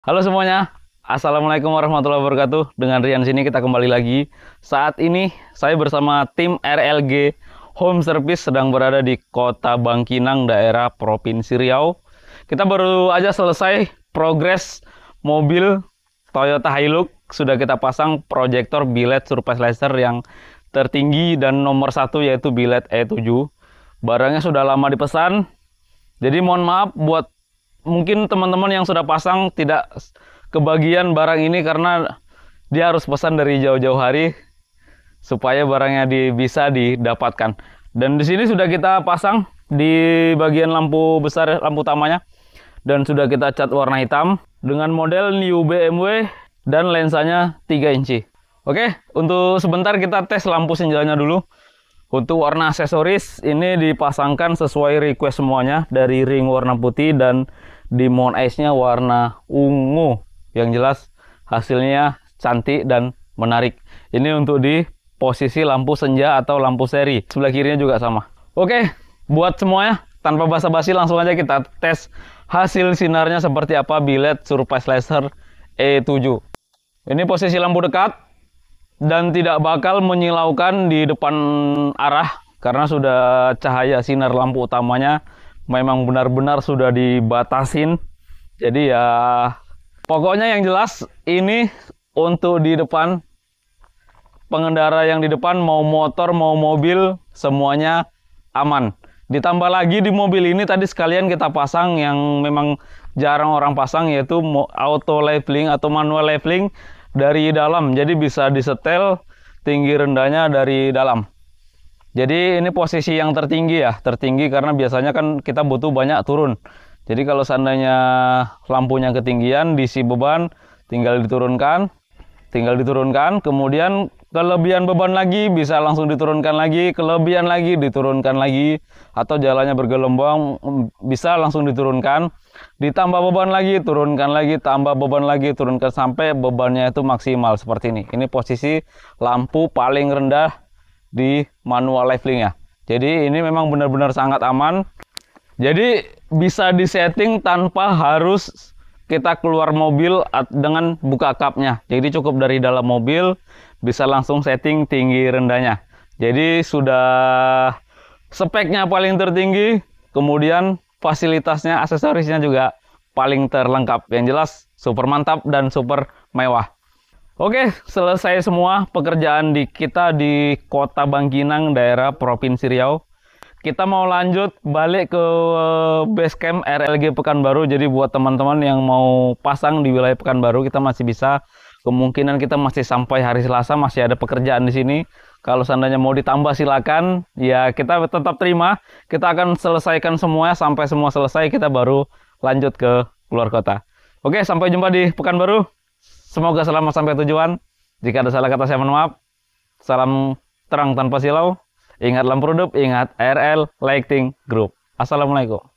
Halo semuanya, Assalamualaikum warahmatullahi wabarakatuh. Dengan Rian sini kita kembali lagi. Saat ini saya bersama tim RLG Home Service sedang berada di Kota Bangkinang, daerah Provinsi Riau. Kita baru aja selesai progres mobil Toyota Hilux. Sudah kita pasang proyektor bilet surface laser yang tertinggi dan nomor satu yaitu bilet E7. Barangnya sudah lama dipesan. Jadi mohon maaf buat mungkin teman-teman yang sudah pasang tidak kebagian barang ini karena dia harus pesan dari jauh-jauh hari supaya barangnya di, bisa didapatkan. Dan di sini sudah kita pasang di bagian lampu besar lampu utamanya dan sudah kita cat warna hitam dengan model new BMW dan lensanya 3 inci. Oke, untuk sebentar kita tes lampu senjanya dulu. Untuk warna aksesoris ini dipasangkan sesuai request semuanya dari ring warna putih dan Demon Eyes-nya warna ungu. Yang jelas hasilnya cantik dan menarik. Ini untuk di posisi lampu senja atau lampu seri. Sebelah kirinya juga sama. Oke, buat semuanya tanpa basa-basi langsung aja kita tes hasil sinarnya seperti apa bilet surface laser E7. Ini posisi lampu dekat dan tidak bakal menyilaukan di depan arah karena sudah cahaya sinar lampu utamanya memang benar-benar sudah dibatasin. Jadi ya pokoknya yang jelas ini untuk di depan pengendara yang di depan mau motor mau mobil semuanya aman. Ditambah lagi di mobil ini tadi sekalian kita pasang yang memang jarang orang pasang yaitu auto leveling atau manual leveling dari dalam. Jadi bisa disetel tinggi rendahnya dari dalam. Jadi ini posisi yang tertinggi ya, tertinggi karena biasanya kan kita butuh banyak turun. Jadi kalau seandainya lampunya ketinggian, diisi beban, tinggal diturunkan, tinggal diturunkan, kemudian kelebihan beban lagi bisa langsung diturunkan lagi, kelebihan lagi diturunkan lagi atau jalannya bergelombang bisa langsung diturunkan, ditambah beban lagi, turunkan lagi, tambah beban lagi, turunkan sampai bebannya itu maksimal seperti ini. Ini posisi lampu paling rendah di manual leveling ya. Jadi ini memang benar-benar sangat aman. Jadi bisa disetting tanpa harus kita keluar mobil dengan buka kapnya. Jadi cukup dari dalam mobil bisa langsung setting tinggi rendahnya. Jadi sudah speknya paling tertinggi, kemudian fasilitasnya, aksesorisnya juga paling terlengkap. Yang jelas super mantap dan super mewah. Oke, selesai semua pekerjaan di kita di Kota Bangkinang, daerah Provinsi Riau. Kita mau lanjut balik ke eh, base camp RLG Pekanbaru. Jadi buat teman-teman yang mau pasang di wilayah Pekanbaru, kita masih bisa. Kemungkinan kita masih sampai hari Selasa masih ada pekerjaan di sini. Kalau seandainya mau ditambah silakan, ya kita tetap terima. Kita akan selesaikan semua sampai semua selesai kita baru lanjut ke luar kota. Oke, sampai jumpa di Pekanbaru. Semoga selamat sampai tujuan. Jika ada salah kata saya mohon maaf. Salam terang tanpa silau. Ingat Lampu redup, ingat RL Lighting Group. Assalamualaikum.